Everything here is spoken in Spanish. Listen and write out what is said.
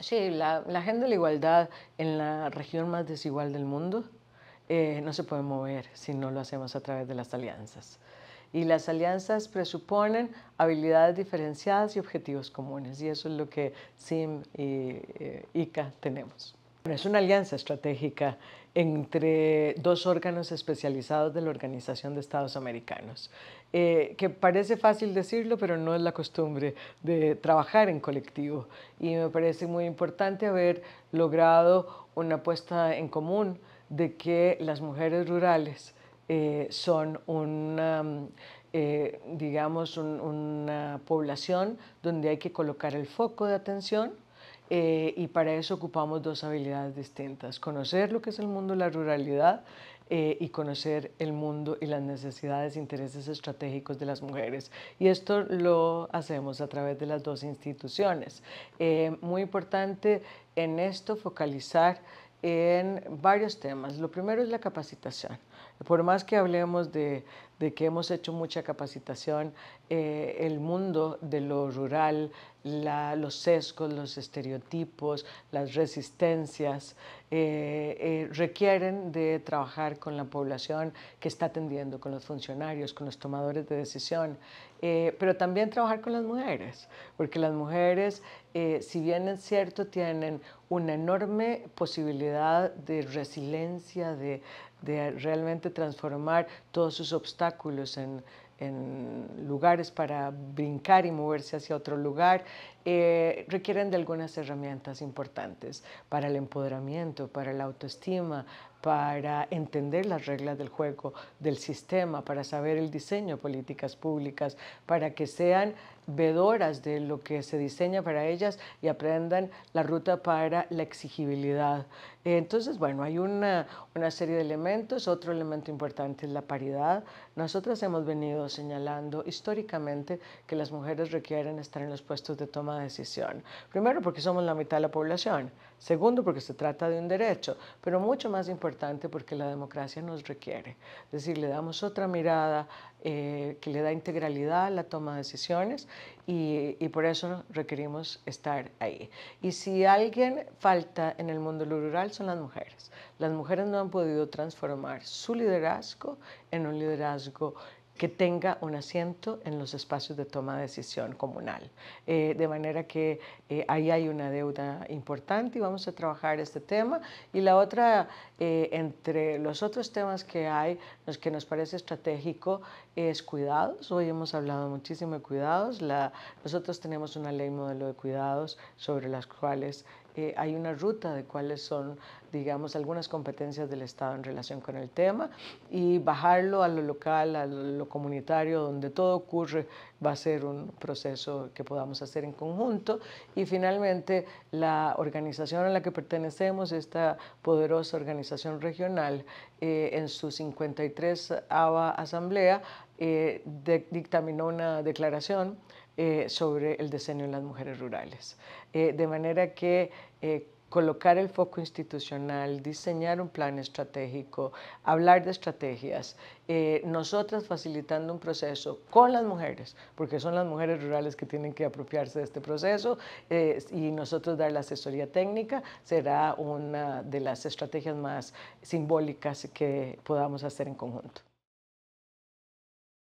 Sí, la, agenda de la igualdad en la región más desigual del mundo eh, no se puede mover si no lo hacemos a través de las alianzas. Y las alianzas presuponen habilidades diferenciadas y objetivos comunes. Y eso es lo que SIM y eh, ICA tenemos. es una alianza estratégica entre dos órganos especializados de la Organización de Estados Americanos. Eh, que parece fácil decirlo, pero no es la costumbre de trabajar en colectivo. Y me parece muy importante haber logrado una apuesta en común de que las mujeres rurales eh, son eh, digamos, una población donde hay que colocar el foco de atención eh, y para eso ocupamos dos habilidades distintas, conocer lo que es el mundo de la ruralidad eh, y conocer el mundo y las necesidades e intereses estratégicos de las mujeres. Y esto lo hacemos a través de las dos instituciones. Eh, muy importante en esto focalizar en varios temas. Lo primero es la capacitación. Por más que hablemos de, de que hemos hecho mucha capacitación, eh, el mundo de lo rural, la, los sesgos, los estereotipos, las resistencias, eh, eh, requieren de trabajar con la población que está atendiendo, con los funcionarios, con los tomadores de decisión, pero también trabajar con las mujeres, porque las mujeres, si bien es cierto, tienen una enorme posibilidad de resiliencia, de, de realmente transformar todos sus obstáculos en, lugares para brincar y moverse hacia otro lugar, eh, requieren de algunas herramientas importantes para el empoderamiento, para la autoestima, para entender las reglas del juego, del sistema, para saber el diseño de políticas públicas, para que sean vedoras de lo que se diseña para ellas y aprendan la ruta para la exigibilidad. Entonces, bueno, hay una, una serie de elementos. Otro elemento importante es la paridad. Nosotras hemos venido señalando históricamente que las mujeres requieren estar en los puestos de toma de decisión. Primero, porque somos la mitad de la población. Segundo, porque se trata de un derecho. Pero mucho más importante, porque la democracia nos requiere. Es decir, le damos otra mirada eh, que le da integralidad a la toma de decisiones y, y, por eso requerimos estar ahí. Y si alguien falta en el mundo rural son las mujeres. Las mujeres no han podido transformar su liderazgo en un liderazgo que tenga un asiento en los espacios de toma de decisión comunal. Eh, de manera que eh, ahí hay una deuda importante y vamos a trabajar este tema. Y la otra, eh, entre los otros temas que hay, los que nos parece estratégico, es cuidados. Hoy hemos hablado muchísimo de cuidados. La, nosotros tenemos una ley modelo de cuidados sobre las cuales eh, hay una ruta de cuáles son, digamos, algunas competencias del Estado en relación con el tema y bajarlo a lo local, a lo comunitario, donde todo ocurre, va a ser un proceso que podamos hacer en conjunto. Y finalmente, la organización a la que pertenecemos, esta poderosa organización regional, eh, en su 53 ABA Asamblea, eh, dictaminó una declaración eh, sobre el diseño en las mujeres rurales. Eh, de manera que colocar el foco institucional, diseñar un plan estratégico, hablar de estrategias, nosotras facilitando un proceso con las mujeres, porque son las mujeres rurales que tienen que apropiarse de este proceso, y nosotros dar la asesoría técnica será una de las estrategias más simbólicas que podamos hacer en conjunto.